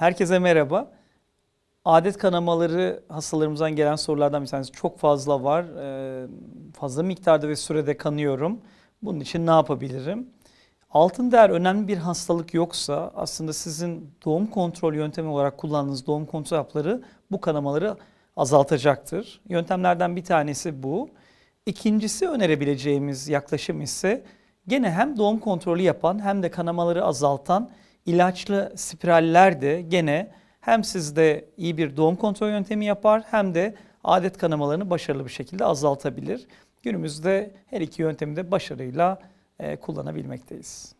Herkese merhaba. Adet kanamaları hastalarımızdan gelen sorulardan bir tanesi çok fazla var. Ee, fazla miktarda ve sürede kanıyorum. Bunun için ne yapabilirim? Altın değer önemli bir hastalık yoksa aslında sizin doğum kontrol yöntemi olarak kullandığınız doğum kontrol hapları bu kanamaları azaltacaktır. Yöntemlerden bir tanesi bu. İkincisi önerebileceğimiz yaklaşım ise gene hem doğum kontrolü yapan hem de kanamaları azaltan ilaçlı spiraller de gene hem sizde iyi bir doğum kontrol yöntemi yapar hem de adet kanamalarını başarılı bir şekilde azaltabilir. Günümüzde her iki yöntemi de başarıyla e, kullanabilmekteyiz.